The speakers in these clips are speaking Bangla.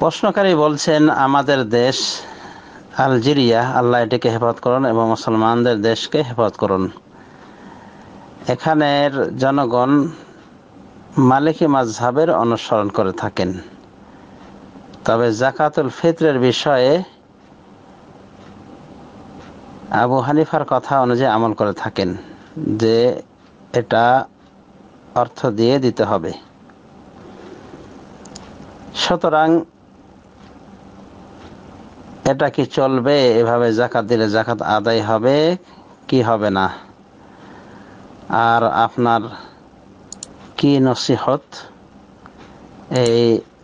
প্রশ্নকারী বলছেন আমাদের দেশ আলজেরিয়া আল্লাহ এটিকে হেফাজত করুন এবং মুসলমানদের দেশকে হেফাজত করুন এখানের জনগণ মালিকী মাঝহাবের অনুসরণ করে থাকেন তবে জাকাতুল ফিতরের বিষয়ে আবু হানিফার কথা অনুযায়ী আমল করে থাকেন যে এটা অর্থ দিয়ে দিতে হবে সুতরাং এটা কি চলবে এভাবে জাকাত দিলে জাকাত আদায় হবে কি হবে না আর আপনার কি নসিহত এই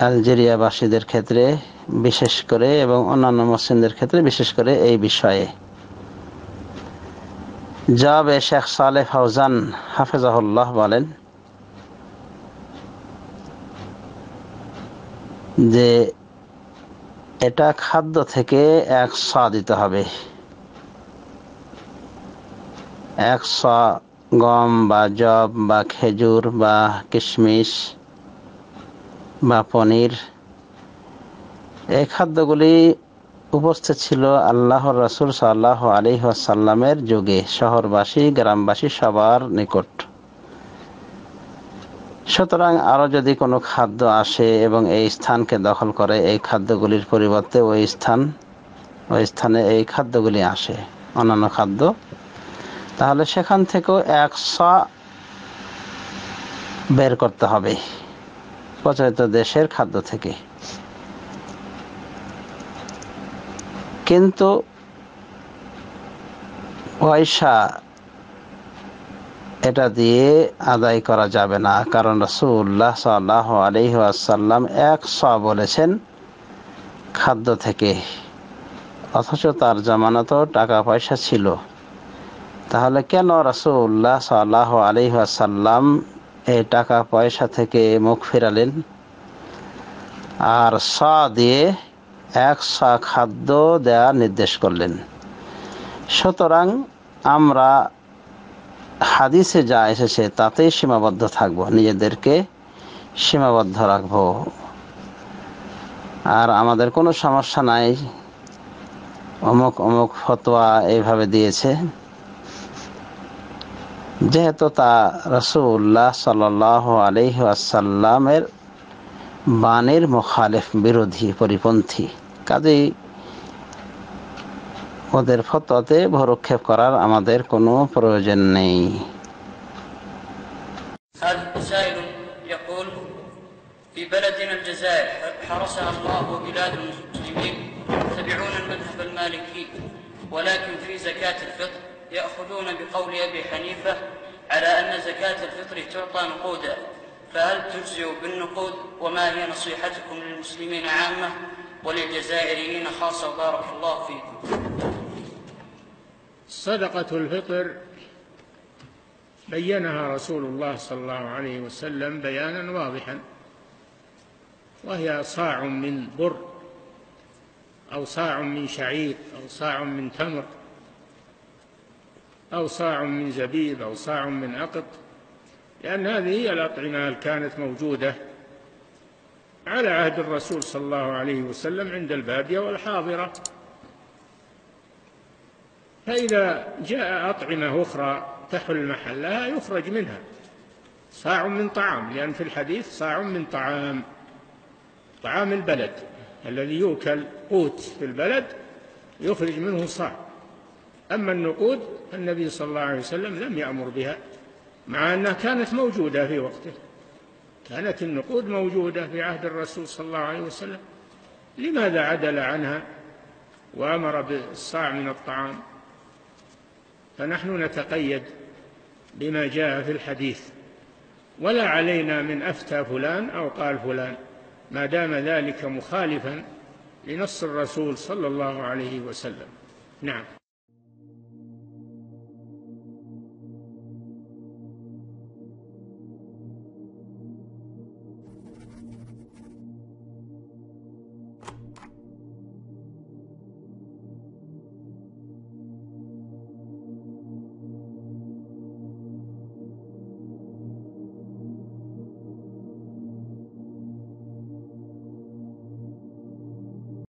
আলজেরিয়াবাসীদের ক্ষেত্রে বিশেষ করে এবং অন্যান্য মুসলিমদের ক্ষেত্রে বিশেষ করে এই বিষয়ে জাবে শেখ সালে ফৌজান হাফেজাহুল্লাহ বলেন যে এটা খাদ্য থেকে এক স দিতে হবে এক স গম বা জব বা খেজুর বা কিশমিশ বা পনির এই খাদ্যগুলি উপস্থিত ছিল আল্লাহর রসুল সাল্লাহ আলী আসাল্লামের যুগে শহরবাসী গ্রামবাসী সবার নিকট সুতরাং আরও যদি কোনো খাদ্য আসে এবং এই স্থানকে দখল করে এই খাদ্যগুলির পরিবর্তে ওই স্থান ওই স্থানে এই খাদ্যগুলি আসে অন্যান্য খাদ্য তাহলে সেখান থেকেও একশো বের করতে হবে প্রচলিত দেশের খাদ্য থেকে কিন্তু পয়সা এটা দিয়ে আদায় করা যাবে না কারণ রসুল্লাহ সাল্লাহ আলহি আসাল্লাম এক স বলেছেন খাদ্য থেকে অথচ তার জমানাতেও টাকা পয়সা ছিল তাহলে কেন রসুল্লাহ সাল্লাহ আলহি আসাল্লাম এই টাকা পয়সা থেকে মুখ ফিরালেন আর স দিয়ে এক স খাদ্য দেওয়ার নির্দেশ করলেন সুতরাং আমরা হাদিসে যা এসেছে তাতেই সীমাবদ্ধ থাকবো নিজেদেরকে সীমাবদ্ধ রাখবো আর আমাদের কোনো সমস্যা নাই অমুক অমুক ফতোয়া এইভাবে দিয়েছে যেহেতু তা রসুল্লাহ সাল আলি আসাল্লামের বাণীর মুখালেফ বিরোধী পরিপন্থী কাজেই ওদের ফতোয়াতে ভরক্ষেপ করার আমাদের কোনো প্রয়োজন নেই في بلدنا الجزائر حرسها الله وبلاد المسلمين يتبعون المذهب المالكي ولكن في زكاة الفطر يأخذون بقول أبي حنيفة على أن زكاة الفطر تعطى نقودا فهل تجزئ بالنقود وما هي نصيحتكم للمسلمين عامة وللجزائريين خاصة بارك الله فيكم صدقة الفطر بينها رسول الله صلى الله عليه وسلم بيانا واضحا وهي صاع من بر أو صاع من شعير أو صاع من تمر أو صاع من زبيب أو صاع من أقط لأن هذه هي الأطعمة اللي كانت موجودة على عهد الرسول صلى الله عليه وسلم عند البادية والحاضرة فإذا جاء أطعمة أخرى تحل محلها يخرج منها صاع من طعام لأن في الحديث صاع من طعام طعام البلد الذي يؤكل قوت في البلد يخرج منه صاع أما النقود النبي صلى الله عليه وسلم لم يأمر بها مع أنها كانت موجودة في وقته كانت النقود موجودة في عهد الرسول صلى الله عليه وسلم لماذا عدل عنها وأمر بالصاع من الطعام فنحن نتقيد بما جاء في الحديث ولا علينا من أفتى فلان أو قال فلان ما دام ذلك مخالفا لنص الرسول صلى الله عليه وسلم نعم